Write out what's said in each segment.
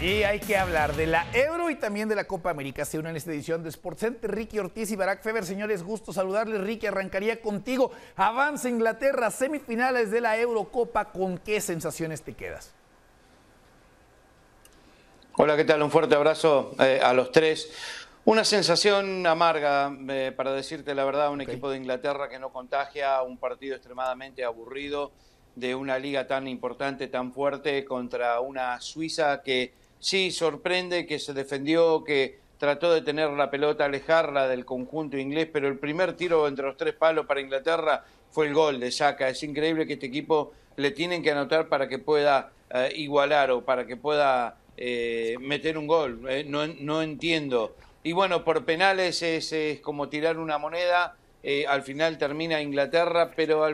Y hay que hablar de la Euro y también de la Copa América. Se unen en esta edición de SportsCenter, Ricky Ortiz y Barack Feber. Señores, gusto saludarles. Ricky, arrancaría contigo. Avance, Inglaterra, semifinales de la Eurocopa. ¿Con qué sensaciones te quedas? Hola, ¿qué tal? Un fuerte abrazo eh, a los tres. Una sensación amarga, eh, para decirte la verdad, un equipo de Inglaterra que no contagia, un partido extremadamente aburrido de una liga tan importante, tan fuerte, contra una Suiza que sí sorprende que se defendió, que trató de tener la pelota, alejarla del conjunto inglés, pero el primer tiro entre los tres palos para Inglaterra fue el gol de Saca. Es increíble que este equipo le tienen que anotar para que pueda eh, igualar o para que pueda eh, meter un gol. Eh, no, entiendo. Y bueno, por penales es, como tirar una moneda. al final termina Inglaterra, pero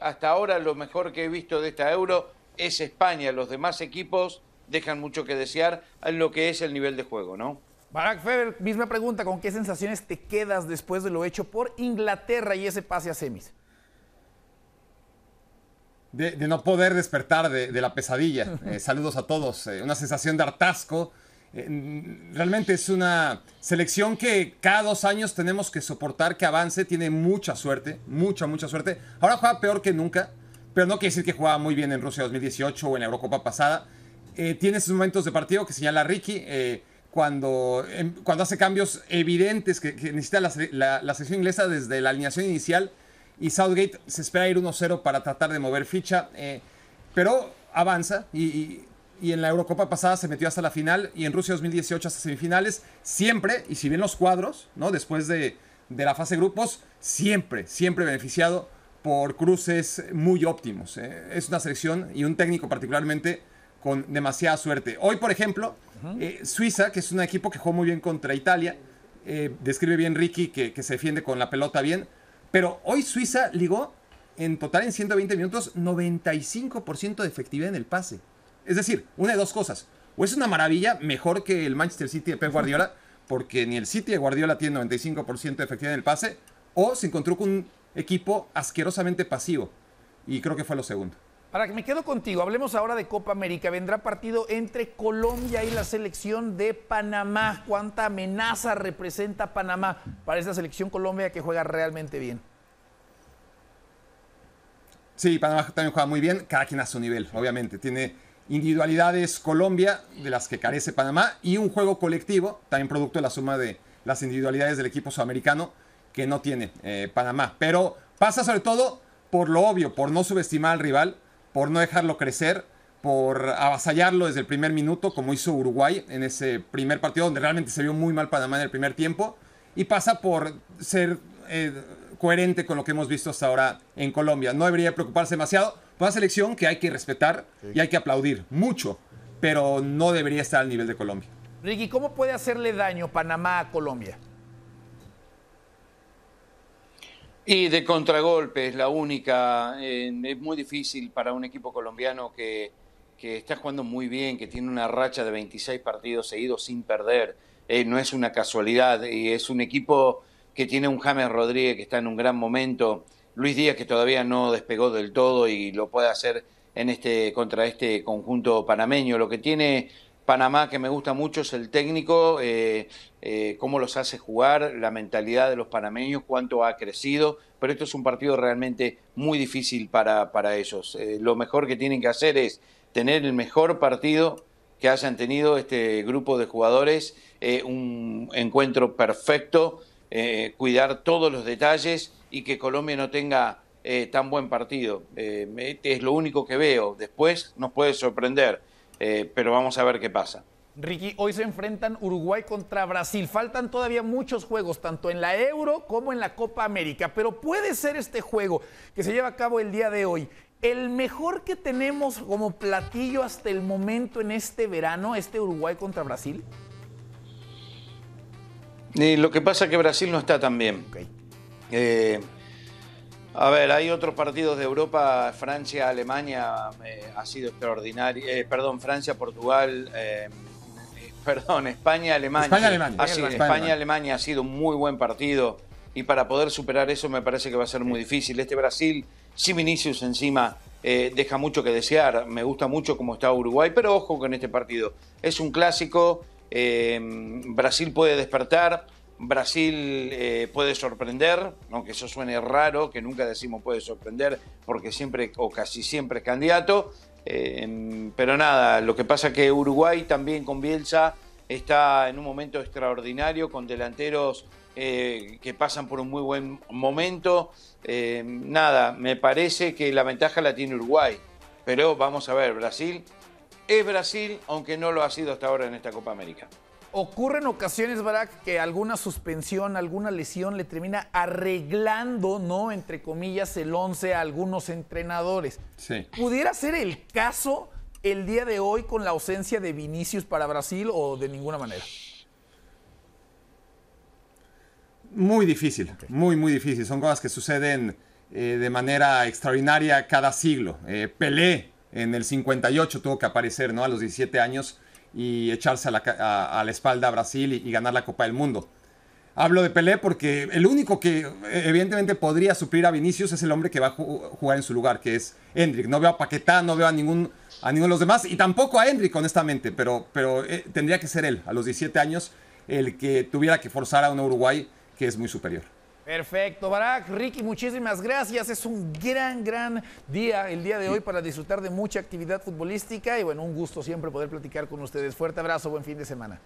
hasta ahora lo mejor que he visto de esta euro es España. Los demás equipos dejan mucho que desear en lo que es el nivel de juego, ¿no? Barack Feber, misma pregunta, ¿con qué sensaciones te quedas después de lo hecho por Inglaterra y ese pase a semis? De, no poder despertar de, la pesadilla. Eh, saludos a todos. Eh, una sensación de hartazgo. Eh, realmente es una selección que cada dos años tenemos que soportar que avance. Tiene mucha suerte, mucha, mucha suerte. Ahora juega peor que nunca, pero no quiere decir que juega muy bien en Rusia 2018 o en la Eurocopa pasada eh, tiene esos momentos de partido que señala Ricky. Eh, cuando, em, cuando hace cambios evidentes que, necesita la, la, inglesa desde la alineación inicial y Southgate se espera ir 1-0 para tratar de mover ficha, eh, pero avanza y, en la Eurocopa pasada se metió hasta la final y en Rusia 2018 hasta semifinales, siempre, y si bien los cuadros, ¿no? después de, la fase grupos, siempre, siempre beneficiado por cruces muy óptimos. Es una selección y un técnico particularmente con demasiada suerte. Hoy, por ejemplo, eh, Suiza, que es un equipo que jugó muy bien contra Italia, eh, describe bien Ricky que, que se defiende con la pelota bien, pero hoy Suiza ligó en total en 120 minutos 95% de efectividad en el pase. Es decir, una de dos cosas. O es una maravilla, mejor que el Manchester City de Pep Guardiola, porque ni el City de Guardiola tiene 95% de efectividad en el pase, o se encontró con un equipo asquerosamente pasivo. Y creo que fue lo segundo. Para que me quedo contigo, hablemos ahora de Copa América. Vendrá partido entre Colombia y la selección de Panamá. ¿Cuánta amenaza representa Panamá para esa selección Colombia que juega realmente bien? Sí, Panamá también juega muy bien, cada quien a su nivel, obviamente. Tiene individualidades Colombia, de las que carece Panamá, y un juego colectivo, también producto de la suma de las individualidades del equipo sudamericano, que no tiene eh, Panamá. Pero pasa sobre todo por lo obvio, por no subestimar al rival por no dejarlo crecer, por avasallarlo desde el primer minuto, como hizo Uruguay en ese primer partido, donde realmente se vio muy mal Panamá en el primer tiempo, y pasa por ser eh, coherente con lo que hemos visto hasta ahora en Colombia. No debería preocuparse demasiado. Una selección que hay que respetar y hay que aplaudir mucho, pero no debería estar al nivel de Colombia. Ricky, ¿cómo puede hacerle daño Panamá a Colombia? Y de contragolpe es la única. es muy difícil para un equipo colombiano que, está jugando muy bien, que tiene una racha de 26 partidos seguidos sin perder. Eh, no es una casualidad. Y es un equipo que tiene un James Rodríguez que está en un gran momento. Luis Díaz que todavía no despegó del todo y lo puede hacer en este, contra este conjunto panameño. Lo que tiene Panamá, que me gusta mucho, es el técnico, eh, eh, cómo los hace jugar, la mentalidad de los panameños, cuánto ha crecido, pero esto es un partido realmente muy difícil para, ellos. Eh, lo mejor que tienen que hacer es tener el mejor partido que hayan tenido este grupo de jugadores, un encuentro perfecto, cuidar todos los detalles y que Colombia no tenga tan buen partido. es lo único que veo. Después nos puede sorprender. Eh, pero vamos a ver qué pasa. Ricky, hoy se enfrentan Uruguay contra Brasil. Faltan todavía muchos juegos, tanto en la Euro como en la Copa América, pero puede ser este juego que se lleva a cabo el día de hoy el mejor que tenemos como platillo hasta el momento en este verano, este Uruguay contra Brasil? Y lo que pasa es que Brasil no está tan bien. Eh, a ver, hay otros partidos de Europa, Francia, Alemania, eh, ha sido extraordinario, eh, perdón, Francia, Portugal, eh, perdón, España, Alemania. España, Alemania. Ha sido, España, Alemania ha sido un muy buen partido y para poder superar eso me parece que va a ser muy difícil. Este Brasil, sin Vinicius encima, deja mucho que desear. Me gusta mucho cómo está Uruguay, pero ojo con este partido. Es un clásico, Brasil puede despertar. Brasil eh, puede sorprender, aunque eso suene raro, que nunca decimos puede sorprender, porque siempre o casi siempre es candidato. Em, pero nada, lo que pasa es que Uruguay también con Bielsa está en un momento extraordinario, con delanteros eh, que pasan por un muy buen momento. Em, nada, me parece que la ventaja la tiene Uruguay. Pero vamos a ver, Brasil es Brasil, aunque no lo ha sido hasta ahora en esta Copa América ocurren ocasiones, Barack, que alguna suspensión, alguna lesión le termina arreglando, ¿no? Entre comillas, el 11 a algunos entrenadores. Sí. ¿Pudiera ser el caso el día de hoy con la ausencia de Vinicius para Brasil o de ninguna manera? Muy difícil, muy, muy difícil. Son cosas que suceden eh, de manera extraordinaria cada siglo. Eh, Pelé en el 58 tuvo que aparecer, ¿no? A los 17 años y echarse a la, espalda a Brasil y, ganar la Copa del Mundo. Hablo de Pelé porque el único que eh, evidentemente podría suplir a Vinicius es el hombre que va a jugar en su lugar, que es Hendrik. No veo a Paquetá, no veo a, ningún, a ninguno de los demás y tampoco a Hendrik, honestamente, pero, pero eh, tendría que ser él, a los 17 años, el que tuviera que forzar a un Uruguay que es muy superior. Perfecto, Barack, Ricky, muchísimas gracias. Es un gran, gran día el día de hoy para disfrutar de mucha actividad futbolística y bueno, un gusto siempre poder platicar con ustedes. Fuerte abrazo, buen fin de semana.